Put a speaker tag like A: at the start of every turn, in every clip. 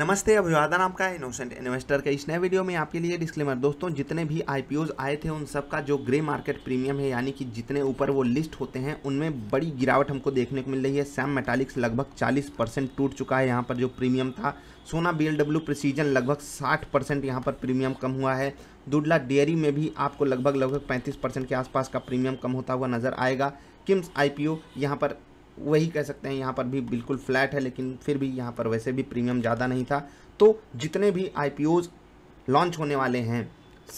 A: नमस्ते अभिवादन आपका इनोसेंट इन्वेस्टर के इस नए वीडियो में आपके लिए डिस्क्लेमर दोस्तों जितने भी आई आए थे उन सब का जो ग्रे मार्केट प्रीमियम है यानी कि जितने ऊपर वो लिस्ट होते हैं उनमें बड़ी गिरावट हमको देखने को मिल रही है सैम मेटालिक्स लगभग 40 परसेंट टूट चुका है यहाँ पर जो प्रीमियम था सोना बी एल प्रिसीजन लगभग साठ परसेंट यहाँ पर प्रीमियम कम हुआ है दुडला डेयरी में भी आपको लगभग लगभग पैंतीस परसेंट के आसपास का प्रीमियम कम होता हुआ नजर आएगा किम्स आईपीओ यहाँ पर वही कह सकते हैं यहाँ पर भी बिल्कुल फ्लैट है लेकिन फिर भी यहाँ पर वैसे भी प्रीमियम ज़्यादा नहीं था तो जितने भी आई लॉन्च होने वाले हैं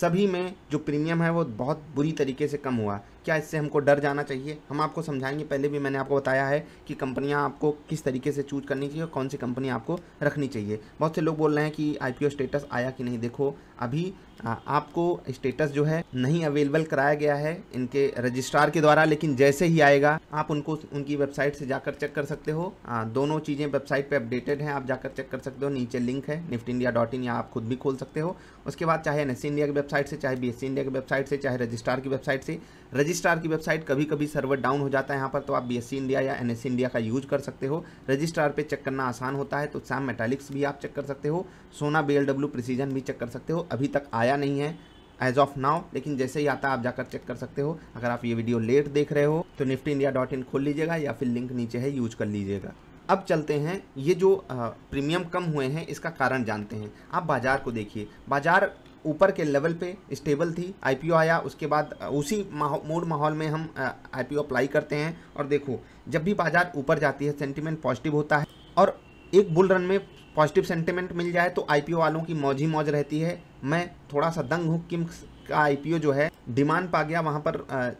A: सभी में जो प्रीमियम है वो बहुत बुरी तरीके से कम हुआ क्या इससे हमको डर जाना चाहिए हम आपको समझाएंगे पहले भी मैंने आपको बताया है कि कंपनियां आपको किस तरीके से चूज करनी चाहिए और कौन सी कंपनी आपको रखनी चाहिए बहुत से लोग बोल रहे हैं कि आईपीओ स्टेटस आया कि नहीं देखो अभी आपको स्टेटस जो है नहीं अवेलेबल कराया गया है इनके रजिस्ट्रार के द्वारा लेकिन जैसे ही आएगा आप उनको उनकी वेबसाइट से जाकर चेक कर सकते हो आ, दोनों चीज़ें वेबसाइट पर अपडेटेड हैं आप जाकर चेक कर सकते हो नीचे लिंक है निफ्ट इंडिया डॉट इन या आप खुद भी खोल सकते हो उसके बाद चाहे एन इंडिया की वेबसाइट से चाहे बी इंडिया की वेबसाइट से चाहे रजिस्ट्रार की वेबसाइट से रजिस्ट्रार की वेबसाइट कभी कभी सर्वर डाउन हो जाता है यहाँ पर तो आप बी इंडिया या एन इंडिया का यूज कर सकते हो रजिस्ट्रार पर चेक करना आसान होता है तो सैम मेटालिक्स भी आप चेक कर सकते हो सोना बी प्रिसीजन भी चेक कर सकते हो अभी तक आया नहीं है एज ऑफ नाउ लेकिन जैसे ही आता आप जाकर चेक कर सकते हो अगर आप ये वीडियो लेट देख रहे हो तो निफ्टी इंडिया डॉट इन खोल लीजिएगा या फिर लिंक नीचे है यूज कर लीजिएगा अब चलते हैं ये जो प्रीमियम कम हुए हैं इसका कारण जानते हैं आप बाजार को देखिए बाजार ऊपर के लेवल पे स्टेबल थी आईपीओ आया उसके बाद उसी मूड माहौल में हम आईपीओ अप्लाई करते हैं और देखो जब भी बाजार ऊपर जाती है सेंटिमेंट पॉजिटिव होता है और एक बुल रन में पॉजिटिव सेंटिमेंट मिल जाए तो आईपीओ वालों की मौज ही मौज रहती है मैं थोड़ा सा दंग हूँ किम का आई जो है डिमांड पा गया वहाँ पर आ,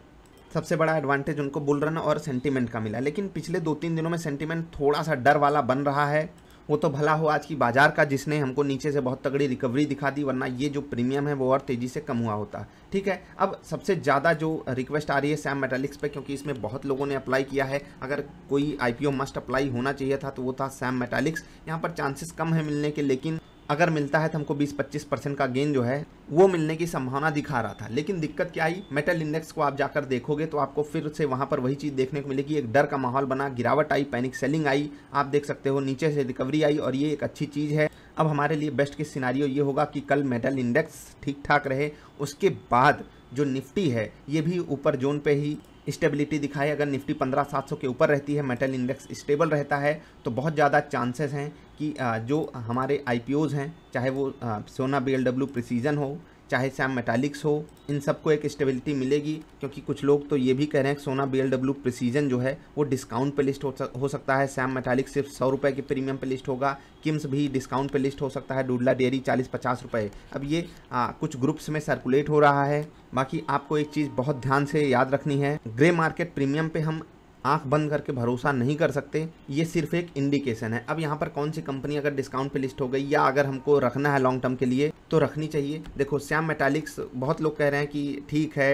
A: सबसे बड़ा एडवांटेज उनको बुल रन और सेंटिमेंट का मिला लेकिन पिछले दो तीन दिनों में सेंटिमेंट थोड़ा सा डर वाला बन रहा है वो तो भला हो आज की बाजार का जिसने हमको नीचे से बहुत तगड़ी रिकवरी दिखा दी वरना ये जो प्रीमियम है वो और तेज़ी से कम हुआ होता ठीक है अब सबसे ज़्यादा जो रिक्वेस्ट आ रही है सैम मेटालिक्स पे क्योंकि इसमें बहुत लोगों ने अप्लाई किया है अगर कोई आई मस्ट अप्लाई होना चाहिए था तो वो था सैम मेटालिक्स यहाँ पर चांसेस कम है मिलने के लेकिन अगर मिलता है तो हमको 20-25 परसेंट का गेन जो है वो मिलने की संभावना दिखा रहा था लेकिन दिक्कत क्या आई मेटल इंडेक्स को आप जाकर देखोगे तो आपको फिर से वहाँ पर वही चीज़ देखने को मिलेगी एक डर का माहौल बना गिरावट आई पैनिक सेलिंग आई आप देख सकते हो नीचे से रिकवरी आई और ये एक अच्छी चीज़ है अब हमारे लिए बेस्ट के सिनारियो ये होगा कि कल मेटल इंडेक्स ठीक ठाक रहे उसके बाद जो निफ्टी है ये भी ऊपर जोन पे ही स्टेबिलिटी दिखाए अगर निफ्टी पंद्रह सात सौ के ऊपर रहती है मेटल इंडेक्स स्टेबल रहता है तो बहुत ज़्यादा चांसेस हैं कि जो हमारे आई हैं चाहे वो सोना बी एल प्रिसीजन हो चाहे सैम मेटालिक्स हो इन सबको एक स्टेबिलिटी मिलेगी क्योंकि कुछ लोग तो ये भी कह रहे हैं कि सोना बी एल प्रिसीजन जो है वो डिस्काउंट पे लिस्ट हो, सकता है सैम मेटालिक्स सिर्फ सौ रुपये के प्रीमियम पे लिस्ट होगा किम्स भी डिस्काउंट पे लिस्ट हो सकता है डूडला डेयरी चालीस पचास रुपये अब ये आ, कुछ ग्रुप्स में सर्कुलेट हो रहा है बाकी आपको एक चीज़ बहुत ध्यान से याद रखनी है ग्रे मार्केट प्रीमियम पे हम आंख बंद करके भरोसा नहीं कर सकते ये सिर्फ एक इंडिकेशन है अब यहाँ पर कौन सी कंपनी अगर डिस्काउंट पे लिस्ट हो गई या अगर हमको रखना है लॉन्ग टर्म के लिए तो रखनी चाहिए देखो श्याम मेटालिक्स बहुत लोग कह रहे हैं कि ठीक है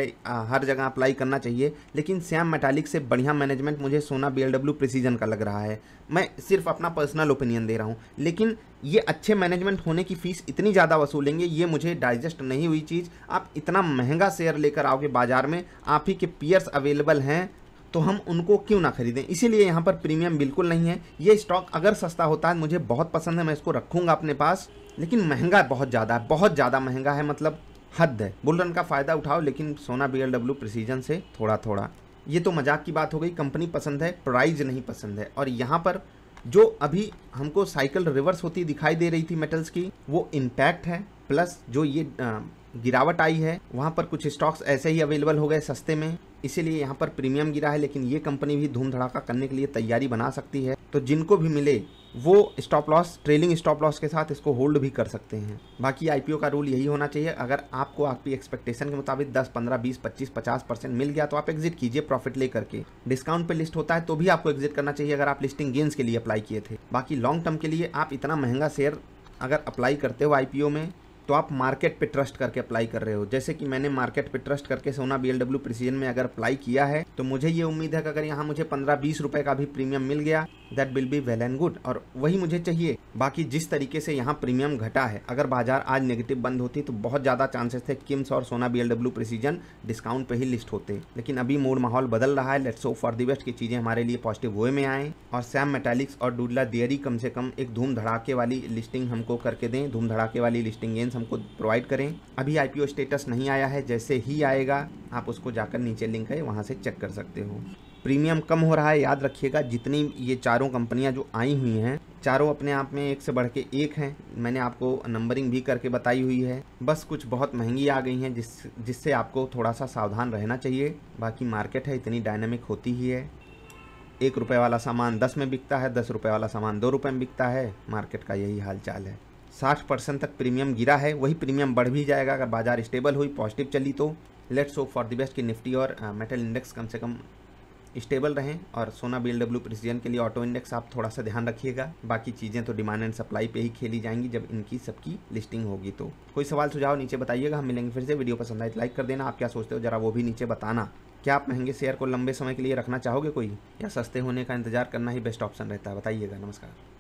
A: हर जगह अप्लाई करना चाहिए लेकिन श्याम मेटालिक्स से बढ़िया मैनेजमेंट मुझे सोना बी एल प्रिसीजन का लग रहा है मैं सिर्फ अपना पर्सनल ओपिनियन दे रहा हूँ लेकिन ये अच्छे मैनेजमेंट होने की फ़ीस इतनी ज़्यादा वसूलेंगे ये मुझे डाइजेस्ट नहीं हुई चीज़ आप इतना महंगा शेयर लेकर आओगे बाज़ार में आप ही के पीयर्स अवेलेबल हैं तो हम उनको क्यों ना खरीदें इसीलिए यहाँ पर प्रीमियम बिल्कुल नहीं है ये स्टॉक अगर सस्ता होता है मुझे बहुत पसंद है मैं इसको रखूँगा अपने पास लेकिन महंगा बहुत ज़्यादा है बहुत ज़्यादा महंगा है मतलब हद है बुलरन का फ़ायदा उठाओ लेकिन सोना बी एल प्रिसीजन से थोड़ा थोड़ा ये तो मजाक की बात हो गई कंपनी पसंद है प्राइज नहीं पसंद है और यहाँ पर जो अभी हमको साइकिल रिवर्स होती दिखाई दे रही थी मेटल्स की वो इम्पैक्ट है प्लस जो ये गिरावट आई है वहाँ पर कुछ स्टॉक्स ऐसे ही अवेलेबल हो गए सस्ते में इसीलिए यहाँ पर प्रीमियम गिरा है लेकिन ये कंपनी भी धूम धड़ाका करने के लिए तैयारी बना सकती है तो जिनको भी मिले वो stop loss trailing stop loss के साथ इसको होल्ड भी कर सकते हैं बाकी आईपीओ का रूल यही होना चाहिए अगर आपको आपकी एक्सपेक्टेशन के मुताबिक 10, 15, 20, 25, 50 परसेंट मिल गया तो आप एग्जिट कीजिए प्रॉफिट लेकर के डिस्काउंट पे लिस्ट होता है तो भी आपको एग्जिट करना चाहिए अगर आप लिस्टिंग गेंस के लिए अप्लाई किए थे बाकी लॉन्ग टर्म के लिए आप इतना महंगा शेयर अगर अप्लाई करते हो आईपीओ में तो आप मार्केट पे ट्रस्ट करके अप्लाई कर रहे हो जैसे कि मैंने मार्केट पे ट्रस्ट करके सोना बी एलडब्ल्यू प्रिसीजन में अगर अप्लाई किया है तो मुझे ये उम्मीद है कि अगर यहाँ मुझे पंद्रह बीस रुपए का भी प्रीमियम मिल गया that will be well and good और वही मुझे चाहिए बाकी जिस तरीके से यहाँ प्रीमियम घटा है अगर बाजार आज नेगेटिव बंद होती तो बहुत ज़्यादा चांसेस थे किम्स और सोना बी एलडब्ल्यू प्रिसीजन डिस्काउंट पर ही लिस्ट होते लेकिन अभी मूड माहौल बदल रहा है let's hope for the best की चीज़ें हमारे लिए पॉजिटिव वे में आए और सैम मेटेलिक्स और डूडला दियरी कम से कम एक धूम धड़ाके वाली लिस्टिंग हमको करके दें धूम धड़ाके वाली लिस्टिंग गेंस हमको प्रोवाइड करें अभी आईपीओ स्टेटस नहीं आया है जैसे ही आएगा आप उसको जाकर नीचे लिंक है वहाँ से चेक कर सकते हो प्रीमियम कम हो रहा है याद रखिएगा जितनी ये चारों कंपनियां जो आई हुई हैं चारों अपने आप में एक से बढ़ के एक हैं मैंने आपको नंबरिंग भी करके बताई हुई है बस कुछ बहुत महंगी आ गई हैं जिस जिससे आपको थोड़ा सा सावधान रहना चाहिए बाकी मार्केट है इतनी डायनेमिक होती ही है एक रुपये वाला सामान दस में बिकता है दस रुपये वाला सामान दो रुपये में बिकता है मार्केट का यही हाल चाल है साठ परसेंट तक प्रीमियम गिरा है वही प्रीमियम बढ़ भी जाएगा अगर बाजार स्टेबल हुई पॉजिटिव चली तो let's hope for the best कि निफ्टी और मेटल इंडेक्स कम से कम स्टेबल रहें और सोना बी डब्ल्यू प्रिसीजन के लिए ऑटो इंडेक्स आप थोड़ा सा ध्यान रखिएगा बाकी चीज़ें तो डिमांड एंड सप्लाई पे ही खेली जाएंगी जब इनकी सबकी लिस्टिंग होगी तो कोई सवाल सुझाव नीचे बताइएगा हम मिलेंगे फिर से वीडियो पसंद आए तो लाइक कर देना आप क्या सोचते हो जरा वो भी नीचे बताना क्या आप महंगे शेयर को लंबे समय के लिए रखना चाहोगे कोई या सस्ते होने का इंतजार करना ही बेस्ट ऑप्शन रहता है बताइएगा नमस्कार